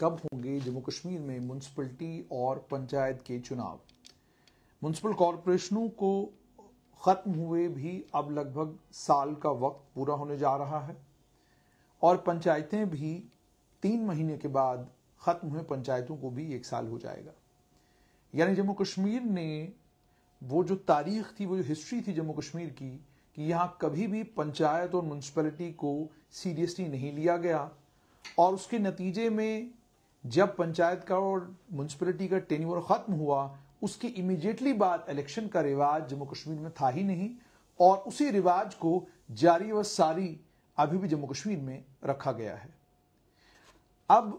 कब होंगे जम्मू कश्मीर में म्यूनसिपलिटी और पंचायत के चुनाव म्यूनसिपल कॉरपोरेशनों को ख़त्म हुए भी अब लगभग साल का वक्त पूरा होने जा रहा है और पंचायतें भी तीन महीने के बाद ख़त्म हुए पंचायतों को भी एक साल हो जाएगा यानी जम्मू कश्मीर ने वो जो तारीख थी वो जो हिस्ट्री थी जम्मू कश्मीर की कि यहाँ कभी भी पंचायत और म्यूनसिपलिटी को सीरियसली नहीं लिया गया और उसके नतीजे में जब पंचायत का और म्यूनसिपलिटी का टेन्यूअर खत्म हुआ उसके इमीडिएटली बाद इलेक्शन का रिवाज जम्मू कश्मीर में था ही नहीं और उसी रिवाज को जारी व सारी अभी भी जम्मू कश्मीर में रखा गया है अब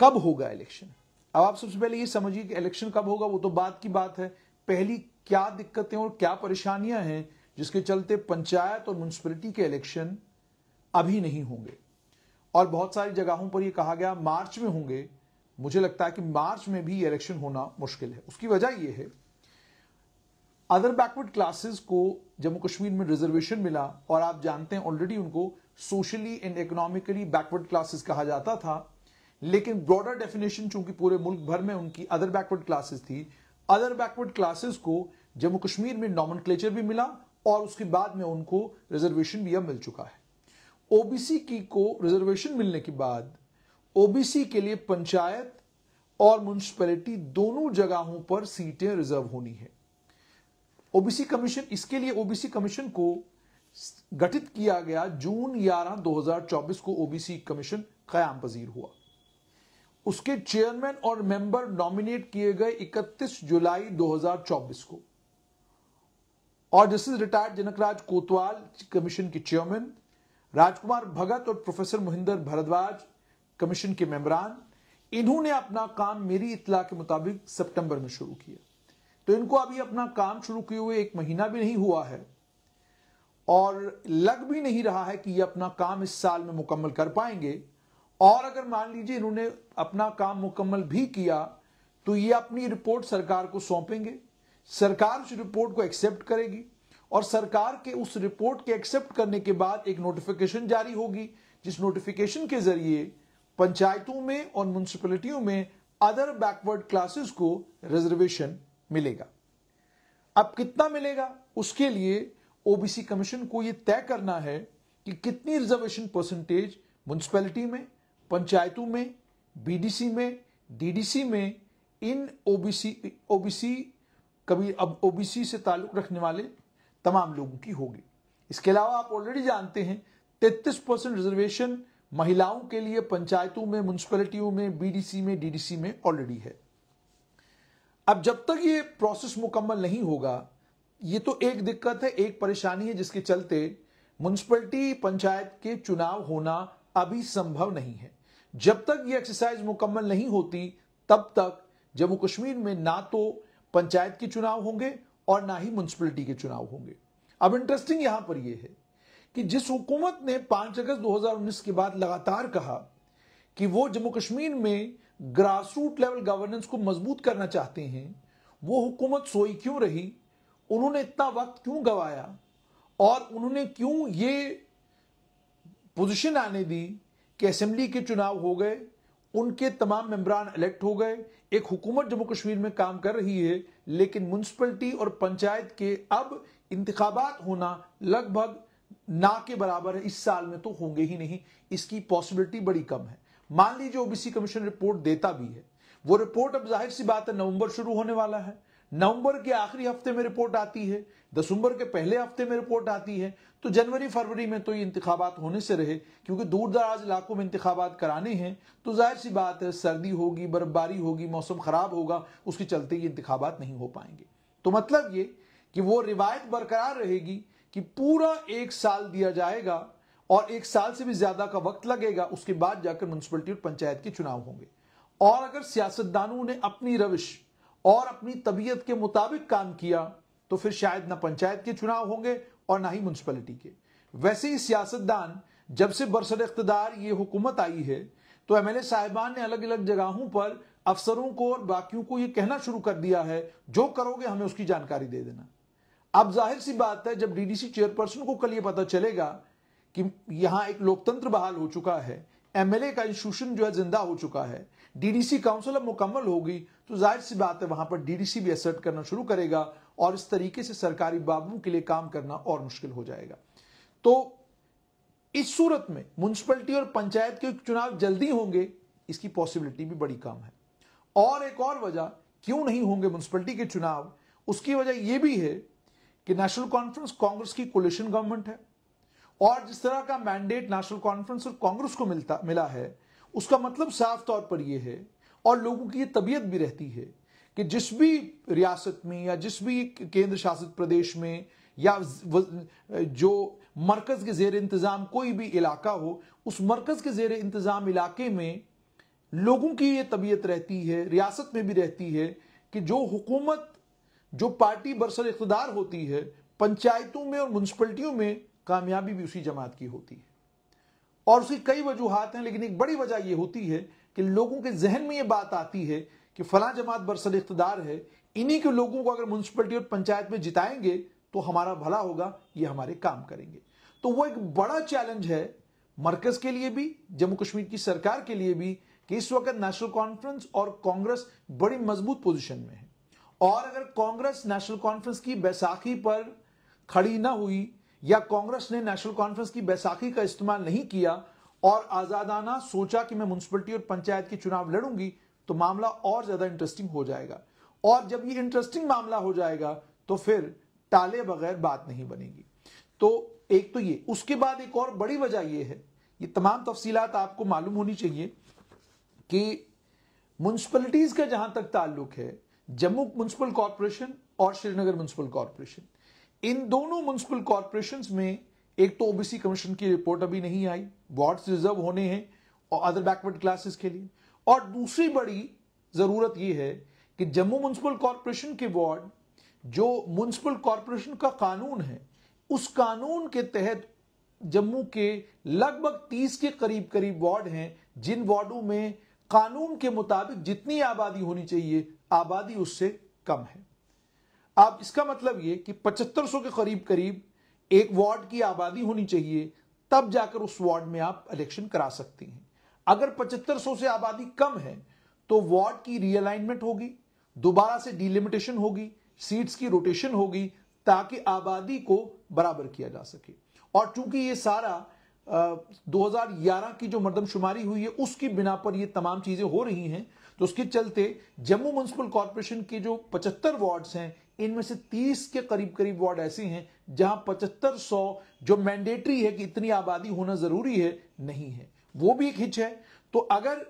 कब होगा इलेक्शन अब आप सबसे पहले ये समझिए कि इलेक्शन कब होगा वो तो बात की बात है पहली क्या दिक्कतें और क्या परेशानियां हैं जिसके चलते पंचायत और म्यूनसिपलिटी के इलेक्शन अभी नहीं होंगे और बहुत सारी जगहों पर यह कहा गया मार्च में होंगे मुझे लगता है कि मार्च में भी इलेक्शन होना मुश्किल है उसकी वजह यह है अदर बैकवर्ड क्लासेस को जम्मू कश्मीर में रिजर्वेशन मिला और आप जानते हैं ऑलरेडी उनको socially and economically backward classes कहा जाता था लेकिन ब्रॉडर डेफिनेशन चूंकि पूरे मुल्क भर में उनकी अदर बैकवर्ड क्लासेस थी अदर बैकवर्ड क्लासेस को जम्मू कश्मीर में नॉमन भी मिला और उसके बाद में उनको रिजर्वेशन भी अब मिल चुका है ओबीसी की को रिजर्वेशन मिलने के बाद ओबीसी के लिए पंचायत और म्यूनिसपैलिटी दोनों जगहों पर सीटें रिजर्व होनी है ओबीसी कमीशन इसके लिए ओबीसी कमीशन को गठित किया गया जून 11 2024 को ओबीसी कमीशन कयाम पजीर हुआ उसके चेयरमैन और मेंबर नॉमिनेट किए गए 31 जुलाई 2024 को और जस्टिस रिटायर्ड जनकराज कोतवाल कमीशन के चेयरमैन राजकुमार भगत और प्रोफेसर मोहिंदर भरद्वाज कमीशन के मेम्बरान इन्होंने अपना काम मेरी इतला के मुताबिक सितंबर में शुरू किया तो इनको अभी अपना काम शुरू किए हुए एक महीना भी नहीं हुआ है और लग भी नहीं रहा है कि ये अपना काम इस साल में मुकम्मल कर पाएंगे और अगर मान लीजिए इन्होंने अपना काम मुकम्मल भी किया तो ये अपनी रिपोर्ट सरकार को सौंपेंगे सरकार उस रिपोर्ट को एक्सेप्ट करेगी और सरकार के उस रिपोर्ट के एक्सेप्ट करने के बाद एक नोटिफिकेशन जारी होगी जिस नोटिफिकेशन के जरिए पंचायतों में और म्यूनिसपैलिटियों में अदर बैकवर्ड क्लासेस को रिजर्वेशन मिलेगा अब कितना मिलेगा उसके लिए ओबीसी कमीशन को यह तय करना है कि कितनी रिजर्वेशन परसेंटेज म्यूनसिपैलिटी में पंचायतों में बीडीसी में डीडीसी में इन ओबीसी ओबीसी कभी अब ओबीसी से ताल्लुक रखने वाले तमाम लोगों की होगी इसके अलावा आप ऑलरेडी जानते हैं तैतीस परसेंट रिजर्वेशन महिलाओं के लिए पंचायतों में म्यूनिस्पैलिटियों में बीडीसी में डीडीसी में ऑलरेडी है अब जब तक ये प्रोसेस मुकम्मल नहीं होगा ये तो एक दिक्कत है एक परेशानी है जिसके चलते म्यूनसिपलिटी पंचायत के चुनाव होना अभी संभव नहीं है जब तक ये एक्सरसाइज मुकम्मल नहीं होती तब तक जम्मू कश्मीर में ना तो पंचायत के चुनाव होंगे और ना ही म्यूनसिपलिटी के चुनाव होंगे अब इंटरेस्टिंग यहां पर यह है कि जिस हुकूमत ने 5 अगस्त 2019 के बाद लगातार कहा कि वो जम्मू कश्मीर में ग्रास रूट लेवल गवर्नेंस को मजबूत करना चाहते हैं वो हुकूमत सोई क्यों रही उन्होंने इतना वक्त क्यों गवाया और उन्होंने क्यों ये पोजीशन आने दी कि असेंबली के चुनाव हो गए उनके तमाम मेम्बरान इलेक्ट हो गए एक हुकूमत जम्मू कश्मीर में काम कर रही है लेकिन म्यूनसिपलिटी और पंचायत के अब इंतबात होना लगभग ना के बराबर है इस साल में तो होंगे ही नहीं इसकी पॉसिबिलिटी बड़ी कम है मान लीजिए ओबीसी कमीशन रिपोर्ट देता भी है वो रिपोर्ट अब जाहिर सी बात है नवंबर शुरू होने वाला है नवंबर के आखिरी हफ्ते में रिपोर्ट आती है दिसंबर के पहले हफ्ते में रिपोर्ट आती है तो जनवरी फरवरी में तो ये इंतबात होने से रहे क्योंकि दूर दराज इलाकों में इंतबात कराने हैं तो जाहिर सी बात है सर्दी होगी बर्फबारी होगी मौसम खराब होगा उसके चलते ये इंतबात नहीं हो पाएंगे तो मतलब ये कि वो रिवायत बरकरार रहेगी कि पूरा एक साल दिया जाएगा और एक साल से भी ज्यादा का वक्त लगेगा उसके बाद जाकर म्यूनसिपलिटी और पंचायत के चुनाव होंगे और अगर सियासतदानों ने अपनी रविश और अपनी तबीयत के मुताबिक काम किया तो फिर शायद ना पंचायत के चुनाव होंगे और ना ही म्यूनसिपलिटी के वैसे ही सियासतदान जब से बरसर इकतदार ये हुकूमत आई है तो एम एल साहिबान ने अलग अलग जगहों पर अफसरों को और बाकियों को यह कहना शुरू कर दिया है जो करोगे हमें उसकी जानकारी दे देना अब जाहिर सी बात है जब डीडीसी चेयरपर्सन को कल ये पता चलेगा कि यहां एक लोकतंत्र बहाल हो चुका है एमएलए का इंस्टीट्यूशन जो है जिंदा हो चुका है डीडीसी काउंसिल अब मुकम्मल होगी तो जाहिर सी बात है वहां पर डीडीसी भी असर्ट करना शुरू करेगा और इस तरीके से सरकारी बाबुओं के लिए काम करना और मुश्किल हो जाएगा तो इस सूरत में म्यूनसिपलिटी और पंचायत के चुनाव जल्दी होंगे इसकी पॉसिबिलिटी भी बड़ी कम है और एक और वजह क्यों नहीं होंगे म्यूनसिपलिटी के चुनाव उसकी वजह यह भी है कि नेशनल कॉन्फ्रेंस कांग्रेस की कोलिशन गवर्नमेंट है और जिस तरह का मैंडेट नेशनल कॉन्फ्रेंस और कांग्रेस को मिलता मिला है उसका मतलब साफ तौर पर यह है और लोगों की यह तबीयत भी रहती है कि जिस भी रियासत में या जिस भी केंद्र शासित प्रदेश में या जो मरकज़ के जेर इंतज़ाम कोई भी इलाका हो उस मरकज़ के जेर इंतज़ाम इलाके में लोगों की ये तबीयत रहती है रियासत में भी रहती है कि जो हुकूमत जो पार्टी बरसर इकतदार होती है पंचायतों में और म्यूनसिपलिटियों में कामयाबी भी उसी जमात की होती है और उसकी कई वजूहत हैं लेकिन एक बड़ी वजह यह होती है कि लोगों के जहन में यह बात आती है कि फला जमात बरसर इकतदार है इन्हीं के लोगों को अगर म्यूनसिपलिटी और पंचायत में जिताएंगे तो हमारा भला होगा ये हमारे काम करेंगे तो वो एक बड़ा चैलेंज है मरकज के लिए भी जम्मू कश्मीर की सरकार के लिए भी कि इस वक्त नेशनल कॉन्फ्रेंस और कांग्रेस बड़ी मजबूत पोजीशन में है और अगर कांग्रेस नेशनल कॉन्फ्रेंस की बैसाखी पर खड़ी ना हुई या कांग्रेस ने नेशनल कॉन्फ्रेंस की बैसाखी का इस्तेमाल नहीं किया और आजादाना सोचा कि मैं म्यूनसिपलिटी और पंचायत की चुनाव लड़ूंगी तो मामला और ज्यादा इंटरेस्टिंग हो जाएगा और जब ये इंटरेस्टिंग मामला हो जाएगा तो फिर टाले बगैर बात नहीं बनेगी तो एक तो ये उसके बाद एक और बड़ी वजह यह है ये तमाम तफसीलात आपको मालूम होनी चाहिए कि म्यूनसिपलिटीज का जहां तक ताल्लुक है जम्मू म्यूनसिपल कॉरपोरेशन और श्रीनगर म्यूनसिपल कॉरपोरेशन इन दोनों म्यूनसिपल कॉरपोरेशन में एक तो ओबीसी कमीशन की रिपोर्ट अभी नहीं आई वार्ड रिजर्व होने हैं और अदर बैकवर्ड क्लासेस के लिए और दूसरी बड़ी ज़रूरत यह है कि जम्मू म्यूनसिपल कॉरपोरेशन के वार्ड जो म्यूनसिपल कॉरपोरेशन का कानून है उस कानून के तहत जम्मू के लगभग 30 के करीब करीब वार्ड हैं जिन वार्डो में कानून के मुताबिक जितनी आबादी होनी चाहिए आबादी उससे कम है अब इसका मतलब ये कि 7500 के करीब करीब एक वार्ड की आबादी होनी चाहिए तब जाकर उस वार्ड में आप इलेक्शन करा सकती हैं अगर 7500 से आबादी कम है तो वार्ड की रीअलाइनमेंट होगी दोबारा से डिलिमिटेशन होगी सीट्स की रोटेशन होगी ताकि आबादी को बराबर किया जा सके और चूंकि ये सारा आ, 2011 की जो मरदमशुमारी हुई है उसकी बिना पर ये तमाम चीज़ें हो रही हैं तो उसके चलते जम्मू म्यूनसिपल कॉरपोरेशन के जो 75 वार्ड्स हैं इनमें से 30 के करीब करीब वार्ड ऐसे हैं जहां पचहत्तर सौ जो मैंडेटरी है कि इतनी आबादी होना जरूरी है नहीं है वो भी एक हिच है तो अगर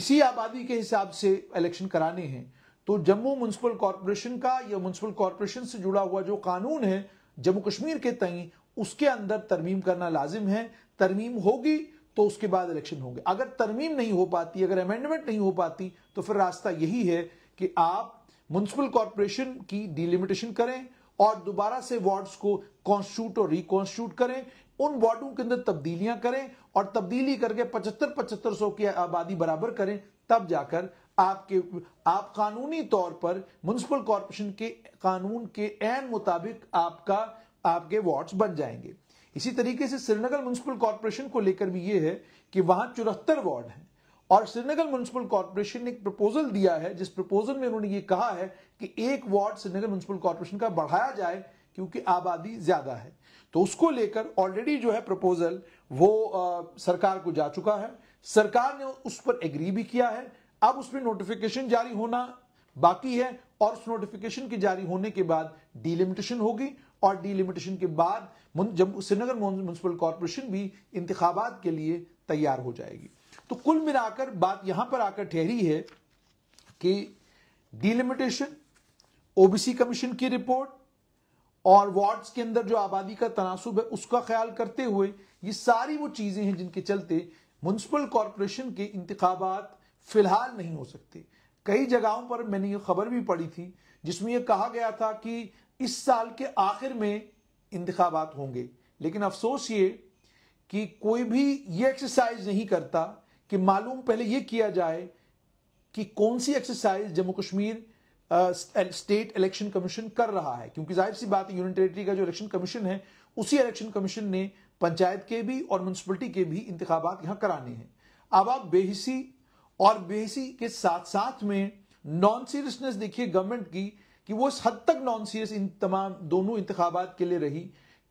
इसी आबादी के हिसाब से इलेक्शन कराने हैं तो जम्मू म्यूनसिपल कॉरपोरेशन का या म्यूनसिपल कॉरपोरेशन से जुड़ा हुआ जो कानून है जम्मू कश्मीर के तई उसके अंदर तरमीम करना लाजिम है तरमीम होगी तो उसके बाद इलेक्शन होंगे अगर तरमीम नहीं हो पाती अगर अमेंडमेंट नहीं हो पाती तो फिर रास्ता यही है कि आप म्यूनसिपल कॉरपोरेशन की डिलिमिटेशन करें और दोबारा से वार्ड्स को कॉन्स्टिट्यूट और रिकॉन्स्टिट्यूट करें उन वार्डो के अंदर तब्दीलियां करें और तब्दीली करके पचहत्तर पचहत्तर सौ की आबादी बराबर करें तब जाकर आपके आप कानूनी तौर पर म्यूनसिपल कॉरपोरेशन के कानून के एन मुताबिक आपका आपके वार्ड्स बन जाएंगे इसी तरीके से श्रीनगर म्यूनसिपल कॉरपोरेशन को लेकर भी यह है कि वहां चौहत्तर वार्ड हैं और श्रीनगर म्यूनसिपल कॉरपोरेशन ने एक प्रपोजल दिया है जिस प्रपोजल में उन्होंने ये कहा है कि एक वार्ड श्रीनगर म्यूनसिपल कॉरपोरेशन का बढ़ाया जाए क्योंकि आबादी ज्यादा है तो उसको लेकर ऑलरेडी जो है प्रपोजल वो आ, सरकार को जा चुका है सरकार ने उस पर एग्री भी किया है अब उसमें नोटिफिकेशन जारी होना बाकी है और उस नोटिफिकेशन के जारी होने के बाद डिलिमिटेशन होगी और डिलिमिटेशन के बाद श्रीनगर म्यूनसिपल कॉरपोरेशन भी इंतबात के लिए तैयार हो जाएगी तो कुल मिलाकर बात यहां पर आकर ठहरी है कि डिलिमिटेशन ओबीसी कमीशन की रिपोर्ट और वार्ड्स के अंदर जो आबादी का तनासुब है उसका ख्याल करते हुए ये सारी वो चीज़ें हैं जिनके चलते म्यूनसिपल कॉरपोरेशन के इंतबात फिलहाल नहीं हो सकते कई जगहों पर मैंने ये खबर भी पढ़ी थी जिसमें यह कहा गया था कि इस साल के आखिर में इंतबात होंगे लेकिन अफसोस ये कि कोई भी ये एक्सरसाइज नहीं करता कि मालूम पहले यह किया जाए कि कौन सी exercise Jammu Kashmir state election commission कर रहा है क्योंकि जाहिर सी बात है यूनियन टेरेटरी का जो इलेक्शन कमीशन है उसी इलेक्शन कमीशन ने पंचायत के भी और म्यूनसिपलिटी के भी इंतबात यहां कराने हैं अब आप बेहिसी और बेहिसी के साथ साथ में नॉन सीरियसनेस देखिए गवर्नमेंट की कि वो इस हद तक नॉन सीरियस इन तमाम दोनों इंतबात के लिए रही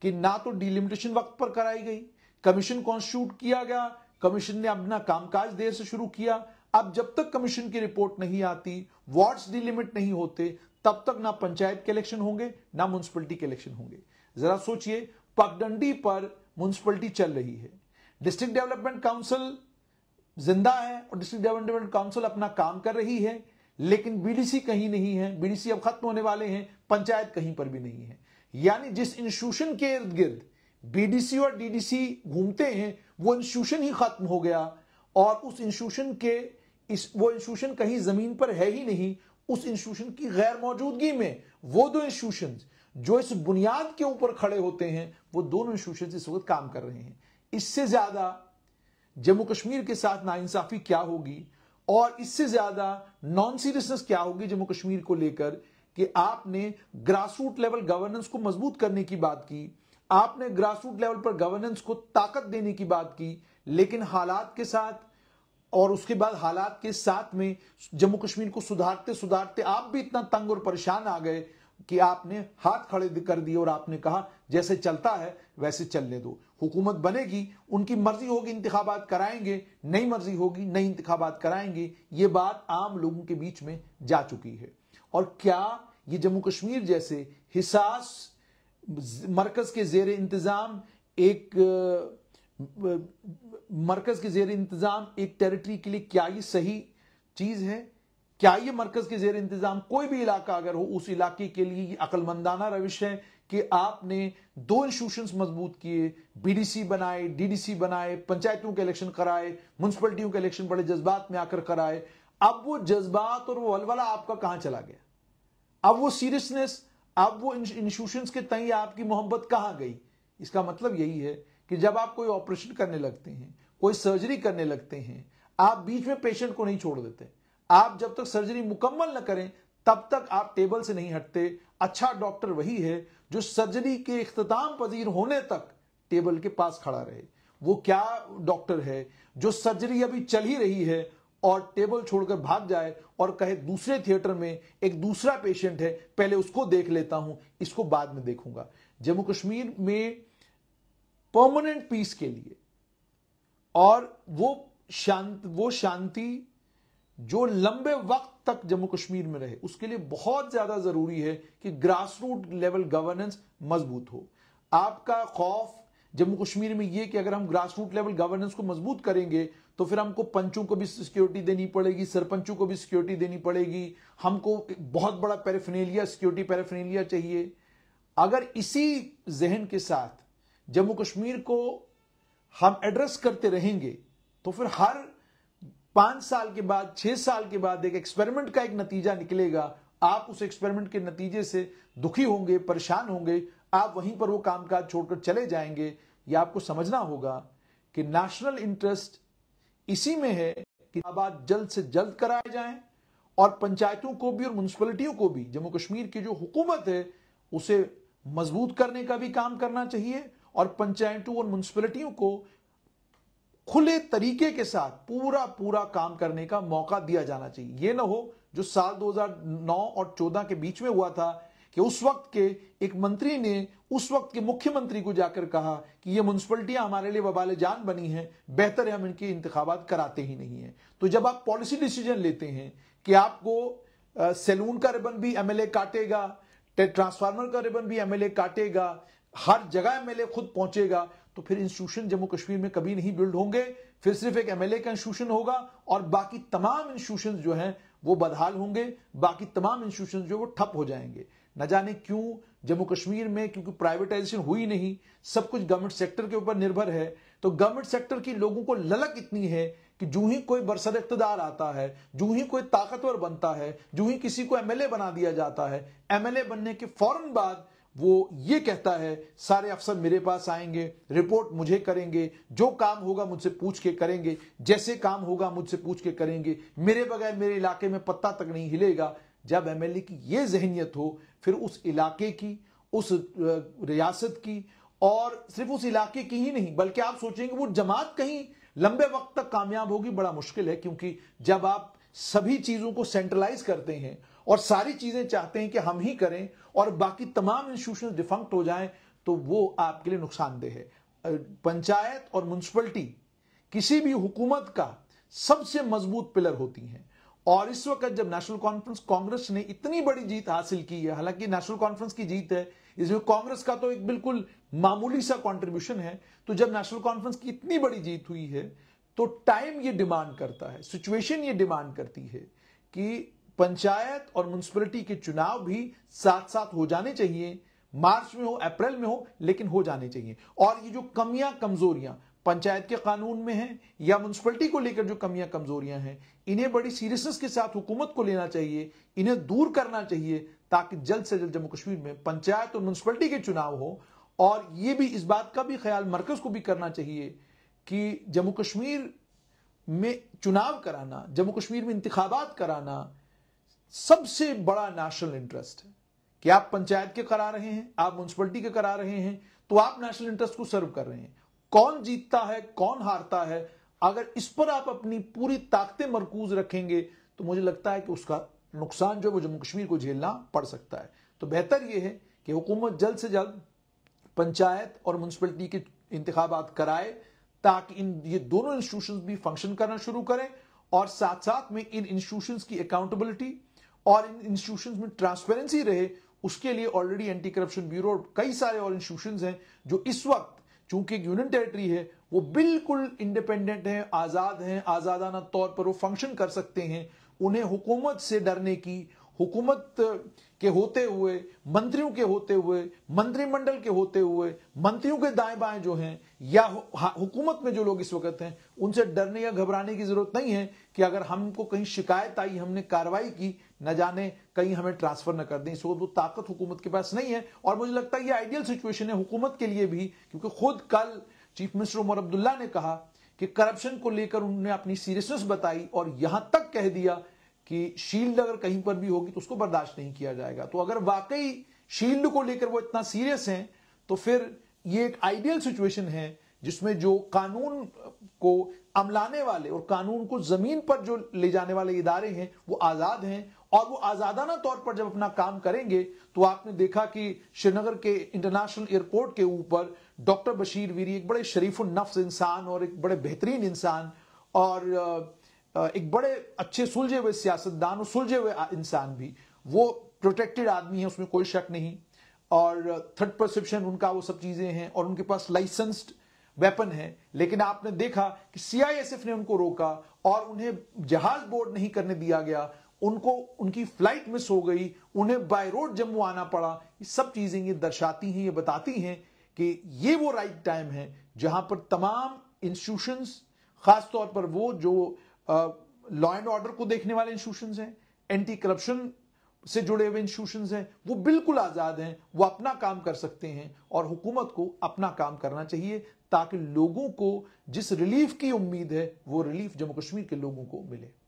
कि ना तो डिलिमिटेशन वक्त पर कराई गई कमीशन कॉन्स्टिट्यूट किया गया कमीशन ने अपना कामकाज देर से शुरू किया अब जब तक कमीशन की रिपोर्ट नहीं आती वार्ड्स डिलिमिट नहीं होते तब तक ना पंचायत के इलेक्शन होंगे ना म्यूनसिपलिटी के इलेक्शन होंगे जरा सोचिए पगडंडी पर म्यूनसिपलिटी चल रही है डिस्ट्रिक्ट डेवलपमेंट काउंसिल जिंदा है और डिस्ट्रिक्ट डेवलपमेंट काउंसिल अपना काम कर रही है लेकिन बीडीसी कहीं नहीं है बीडीसी अब खत्म होने वाले हैं पंचायत कहीं पर भी नहीं है यानी जिस इंस्टीट्यूशन के इर्द गिर्द बीडीसी और डीडीसी घूमते हैं वो इंस्टीट्यूशन ही खत्म हो गया और उस इंस्टीट्यूशन के इस वो इंस्टीट्यूशन कहीं जमीन पर है ही नहीं उस इंस्टीट्यूशन की गैर मौजूदगी में वो दो इंस्टीट्यूशन जो इस बुनियाद के ऊपर खड़े होते हैं वो दोनों इंस्टीट्यूशन इस वक्त काम कर रहे हैं इससे ज्यादा जम्मू कश्मीर के साथ नाइंसाफी क्या होगी और इससे ज्यादा नॉन सीरियसनेस क्या होगी जम्मू कश्मीर को लेकर कि आपने ग्रास रूट लेवल गवर्नेंस को मजबूत करने की बात की आपने ग्रासरूट लेवल पर गवर्नेंस को ताकत देने की बात की लेकिन हालात के साथ और उसके बाद हालात के साथ में जम्मू कश्मीर को सुधारते सुधारते आप भी इतना तंग और परेशान आ गए कि आपने हाथ खड़े कर दिए और आपने कहा जैसे चलता है वैसे चलने दो हुकूमत बनेगी उनकी मर्जी होगी इंतबात कराएंगे नई मर्जी होगी नई इंतबात कराएंगे ये बात आम लोगों के बीच में जा चुकी है और क्या ये जम्मू कश्मीर जैसे हिसास मरकज़ के जेर इंतज़ाम एक मरकज़ के जेर इंतज़ाम एक टेरिटरी के लिए क्या ये सही चीज़ है क्या ये मरकज़ के जेर इंतज़ाम कोई भी इलाका अगर हो उस इलाके के लिए अकलमंदाना अक्लमंदाना रविश है कि आपने दो इंस्टीट्यूशन मजबूत किए बीडीसी बनाए डीडीसी बनाए पंचायतों के इलेक्शन कराए म्यूनसिपलिटियों के इलेक्शन बड़े जज्बात में आकर कराए अब वो जज्बात और वो वलवला आपका कहां चला गया अब वो सीरियसनेस अब वो इंस्टीट्यूशन के तई आपकी मोहब्बत कहाँ गई इसका मतलब यही है कि जब आप कोई ऑपरेशन करने लगते हैं कोई सर्जरी करने लगते हैं आप बीच में पेशेंट को नहीं छोड़ देते आप जब तक सर्जरी मुकम्मल न करें तब तक आप टेबल से नहीं हटते अच्छा डॉक्टर वही है जो सर्जरी के अख्ताम पजीर होने तक टेबल के पास खड़ा रहे वो क्या डॉक्टर है जो सर्जरी अभी चल ही रही है और टेबल छोड़कर भाग जाए और कहे दूसरे थिएटर में एक दूसरा पेशेंट है पहले उसको देख लेता हूं इसको बाद में देखूंगा जम्मू कश्मीर में परमानेंट पीस के लिए और वो शांत वो शांति जो लंबे वक्त तक जम्मू कश्मीर में रहे उसके लिए बहुत ज्यादा जरूरी है कि ग्रास रूट लेवल गवर्नेंस मजबूत हो आपका खौफ जम्मू कश्मीर में यह कि अगर हम ग्रास रूट लेवल गवर्नेंस को मजबूत करेंगे तो फिर हमको पंचों को भी सिक्योरिटी देनी पड़ेगी सरपंचों को भी सिक्योरिटी देनी पड़ेगी हमको बहुत बड़ा पैरफिनेलिया सिक्योरिटी पैरफिनेलिया चाहिए अगर इसी जहन के साथ जम्मू कश्मीर को हम एड्रेस करते रहेंगे तो फिर हर पांच साल के बाद छह साल के बाद एक एक्सपेरिमेंट का एक नतीजा निकलेगा आप उस एक्सपेरिमेंट के नतीजे से दुखी होंगे परेशान होंगे आप वहीं पर वो कामकाज छोड़कर चले जाएंगे या आपको समझना होगा कि नेशनल इंटरेस्ट इसी में है कि आबाद जल्द से जल्द कराए जाएं और पंचायतों को भी और म्यूनसिपलिटियों को भी जम्मू कश्मीर की जो हुकूमत है उसे मजबूत करने का भी काम करना चाहिए और पंचायतों और म्यूनसिपलिटियों को खुले तरीके के साथ पूरा पूरा काम करने का मौका दिया जाना चाहिए यह ना हो जो साल 2009 और 14 के बीच में हुआ था कि उस वक्त के एक मंत्री ने उस वक्त के मुख्यमंत्री को जाकर कहा कि ये म्यूनसिपलिटियां हमारे लिए वबाल जान बनी हैं बेहतर है हम इनके इंतबात कराते ही नहीं है तो जब आप पॉलिसी डिसीजन लेते हैं कि आपको सैलून का रिबन भी एमएलए काटेगा ट्रांसफार्मर का रिबन भी एमएलए काटेगा हर जगह एमएलए खुद पहुंचेगा तो फिर इंस्टीट्यूशन जम्मू कश्मीर में कभी नहीं बिल्ड होंगे फिर सिर्फ एक एमएलए का इंस्टीट्यूशन होगा और बाकी तमाम इंस्टीट्यूशन जो हैं वो बदहाल होंगे बाकी तमाम इंस्टीट्यूशन जो वो ठप हो जाएंगे न जाने क्यों जम्मू कश्मीर में क्योंकि प्राइवेटाइजेशन हुई नहीं सब कुछ गवर्नमेंट सेक्टर के ऊपर निर्भर है तो गवर्नमेंट सेक्टर की लोगों को ललक इतनी है कि जू ही कोई बरसर इकतदार आता है जू ही कोई ताकतवर बनता है जू ही किसी को एमएलए बना दिया जाता है एमएलए बनने के फौरन बाद वो ये कहता है सारे अफसर मेरे पास आएंगे रिपोर्ट मुझे करेंगे जो काम होगा मुझसे पूछ के करेंगे जैसे काम होगा मुझसे पूछ के करेंगे मेरे बगैर मेरे इलाके में पत्ता तक नहीं हिलेगा जब एमएलए की ये जहनीत हो फिर उस इलाके की उस रियासत की और सिर्फ उस इलाके की ही नहीं बल्कि आप सोचेंगे वो जमात कहीं लंबे वक्त तक कामयाब होगी बड़ा मुश्किल है क्योंकि जब आप सभी चीज़ों को सेंट्रलाइज करते हैं और सारी चीज़ें चाहते हैं कि हम ही करें और बाकी तमाम इंस्टीट्यूशन डिफंक्ट हो जाएं तो वो आपके लिए नुकसानदेह है पंचायत और म्यूनसिपलिटी किसी भी हुकूमत का सबसे मजबूत पिलर होती हैं और इस वक्त जब नेशनल कॉन्फ्रेंस कांग्रेस ने इतनी बड़ी जीत हासिल की है हालांकि नेशनल कॉन्फ्रेंस की जीत है इसमें कांग्रेस का तो एक बिल्कुल मामूली सा कंट्रीब्यूशन है तो जब नेशनल कॉन्फ्रेंस की इतनी बड़ी जीत हुई है तो टाइम ये डिमांड करता है सिचुएशन ये डिमांड करती है कि पंचायत और म्यूनसिपलिटी के चुनाव भी साथ साथ हो जाने चाहिए मार्च में हो अप्रैल में हो लेकिन हो जाने चाहिए और ये जो कमियां कमजोरियां पंचायत के कानून में है या म्यूनसिपलिटी को लेकर जो कमियां कमजोरियां हैं इन्हें बड़ी सीरियसनेस के साथ हुकूमत को लेना चाहिए इन्हें दूर करना चाहिए ताकि जल्द से जल्द जम्मू कश्मीर में पंचायत और म्यूनसिपलिटी के चुनाव हो और ये भी इस बात का भी ख्याल मरकज को भी करना चाहिए कि जम्मू कश्मीर में चुनाव कराना जम्मू कश्मीर में इंतबात कराना सबसे बड़ा नेशनल इंटरेस्ट है कि आप पंचायत के करा रहे हैं आप म्यूनसिपलिटी के करा रहे हैं तो आप नेशनल इंटरेस्ट को सर्व कर रहे हैं कौन जीतता है कौन हारता है अगर इस पर आप अपनी पूरी ताकतें मरकूज रखेंगे तो मुझे लगता है कि उसका नुकसान जो है वो जम्मू कश्मीर को झेलना पड़ सकता है तो बेहतर ये है कि हुकूमत जल्द से जल्द पंचायत और म्यूनसिपलिटी के इंतबात कराए ताकि इन ये दोनों इंस्टीट्यूशन भी फंक्शन करना शुरू करें और साथ साथ में इन इंस्टीट्यूशन की अकाउंटेबिलिटी और इन इंस्टीट्यूशन में ट्रांसपेरेंसी रहे उसके लिए ऑलरेडी एंटी करप्शन ब्यूरो और कई सारे और इंस्टीट्यूशन हैं जो इस वक्त चूंकि एक यूनियन टेरिटरी है वो बिल्कुल इंडिपेंडेंट है आज़ाद हैं आज़ादाना तौर पर वो फंक्शन कर सकते हैं उन्हें हुकूमत से डरने की हुकूमत के होते हुए मंत्रियों के होते हुए मंत्रिमंडल के होते हुए मंत्रियों के दाएं बाएं जो हैं या हुकूमत में जो लोग इस वक्त हैं उनसे डरने या घबराने की जरूरत नहीं है कि अगर हमको कहीं शिकायत आई हमने कार्रवाई की न जाने कहीं हमें ट्रांसफर न कर दें इस वक्त वो ताकत हुकूमत के पास नहीं है और मुझे लगता है ये आइडियल सिचुएशन है हुकूमत के लिए भी क्योंकि खुद कल चीफ मिनिस्टर उमर अब्दुल्ला ने कहा कि करप्शन को लेकर उन्होंने अपनी सीरियसनेस बताई और यहां तक कह दिया कि शील्ड अगर कहीं पर भी होगी तो उसको बर्दाश्त नहीं किया जाएगा तो अगर वाकई शील्ड को लेकर वो इतना सीरियस हैं तो फिर ये एक आइडियल सिचुएशन है जिसमें जो कानून को अमलाने वाले और कानून को जमीन पर जो ले जाने वाले इदारे हैं वो आजाद हैं और वो आजादाना तौर पर जब अपना काम करेंगे तो आपने देखा कि श्रीनगर के इंटरनेशनल एयरपोर्ट के ऊपर डॉक्टर बशीर वीरी एक बड़े शरीफ नफ्स इंसान और एक बड़े बेहतरीन इंसान और एक बड़े अच्छे सुलझे हुए सियासतदान और सुलझे हुए इंसान भी वो प्रोटेक्टेड आदमी है उसमें कोई शक नहीं और थर्ड परसेप्शन उनका वो सब चीजें हैं और उनके पास लाइसेंस्ड वेपन है लेकिन आपने देखा कि सीआईएसएफ ने उनको रोका और उन्हें जहाज बोर्ड नहीं करने दिया गया उनको उनकी फ्लाइट मिस हो गई उन्हें बाय रोड जम्मू आना पड़ा ये सब चीज़ें ये दर्शाती हैं ये बताती हैं कि ये वो राइट टाइम है जहां पर तमाम इंस्टीट्यूशंस खासतौर पर वो जो लॉ एंड ऑर्डर को देखने वाले इंस्टीट्यूशंस हैं एंटी करप्शन से जुड़े हुए इंस्टीट्यूशन हैं वो बिल्कुल आज़ाद हैं वो अपना काम कर सकते हैं और हुकूमत को अपना काम करना चाहिए ताकि लोगों को जिस रिलीफ की उम्मीद है वो रिलीफ जम्मू कश्मीर के लोगों को मिले